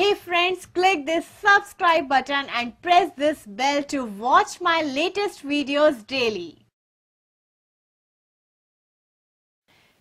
Hey friends, click this subscribe button and press this bell to watch my latest videos daily.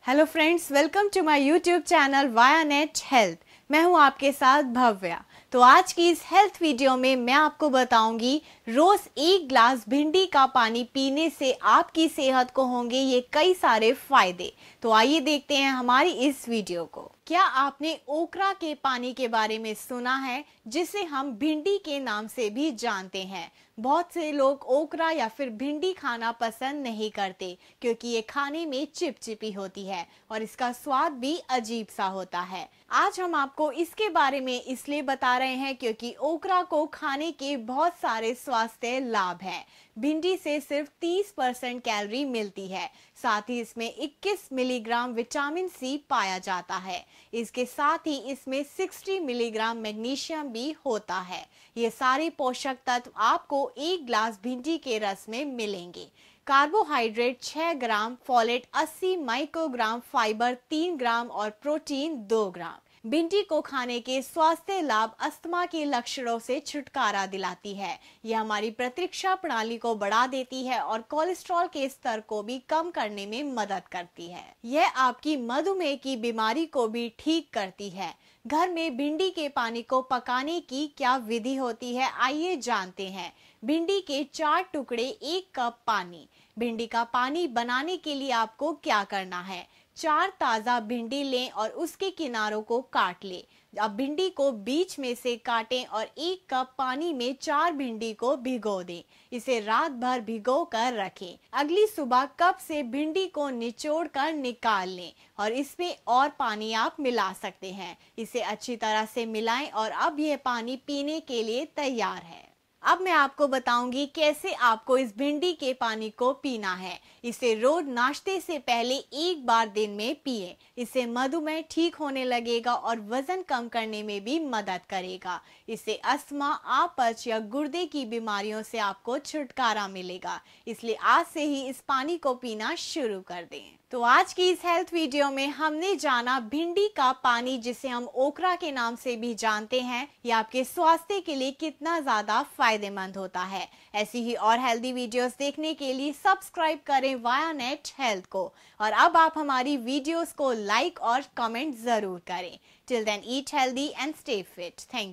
Hello friends, welcome to my YouTube channel via Health. मैं हूं आपके साथ भव्या तो आज की इस health video में मैं आपको बताऊंगी रोज एक ग्लास भिंडी का पानी पीने से आपकी सेहत को होंगे ये कई सारे फायदे तो आइए देखते हैं हमारी इस वीडियो को क्या आपने ओकरा के पानी के बारे में सुना है जिसे हम भिंडी के नाम से भी जानते हैं बहुत से लोग ओकरा या फिर भिंडी खाना पसंद नहीं करते क्योंकि ये खाने में चिपचिपी होती है और इसका स्वाद भी अजीब सा होता है आज हम आपको इसके बारे में इसलिए बता रहे हैं क्योंकि ओकरा को खाने के बहुत सारे स्वास्थ्य लाभ हैं भिंडी से सिर्फ 30 परसेंट कैलोरी मिलती है साथ ही इसमें 21 मिलीग्राम विटामिन सी पाया जाता है इसके साथ ही इसमें 60 मिलीग्राम मैग्नीशियम भी होता है ये सारे पोषक तत्व आपको एक ग्लास भिंडी के रस में मिलेंगे carbohydrate 6 gram folate 80 microgram fibre 3 gram और प्रोटीन 2 ग्राम भिंडी को खाने के स्वास्थ्य लाभ अस्थमा के लक्षणों से छुटकारा दिलाती है यह हमारी प्रतिरक्षा प्रणाली को बढ़ा देती है और कोलेस्ट्रॉल के स्तर को भी कम करने में मदद करती है यह आपकी मधुमेह की बीमारी को भी ठीक करती है घर में भिंडी के पानी को पकाने की क्या विधि होती है आइए जानते हैं भिंडी के चार टुकड़े एक कप पानी भिंडी का पानी बनाने के लिए आपको क्या करना है चार ताज़ा भिंडी लें और उसके किनारों को काट लें अब भिंडी को बीच में से काटें और एक कप पानी में चार भिंडी को भिगो दें इसे रात भर भिगो कर रखें अगली सुबह कप से भिंडी को निचोड़ कर निकाल लें और इसमें और पानी आप मिला सकते हैं इसे अच्छी तरह से मिलाएं और अब यह पानी पीने के लिए तैयार है अब मैं आपको बताऊंगी कैसे आपको इस भिंडी के पानी को पीना है इसे रोज नाश्ते से पहले एक बार दिन में पिए इसे मधुमेह ठीक होने लगेगा और वजन कम करने में भी मदद करेगा इसे अस्थमा आपच या गुर्दे की बीमारियों से आपको छुटकारा मिलेगा इसलिए आज से ही इस पानी को पीना शुरू कर दें तो आज की इस हेल्थ वीडियो में हमने जाना भिंडी का पानी जिसे हम ओकरा के नाम से भी जानते हैं ये आपके स्वास्थ्य के लिए कितना ज्यादा फायदा फायदेमंद होता है ऐसी ही और हेल्दी वीडियोस देखने के लिए सब्सक्राइब करें वाया नेट हेल्थ को और अब आप हमारी वीडियोस को लाइक और कमेंट जरूर करें till then eat healthy and stay fit thank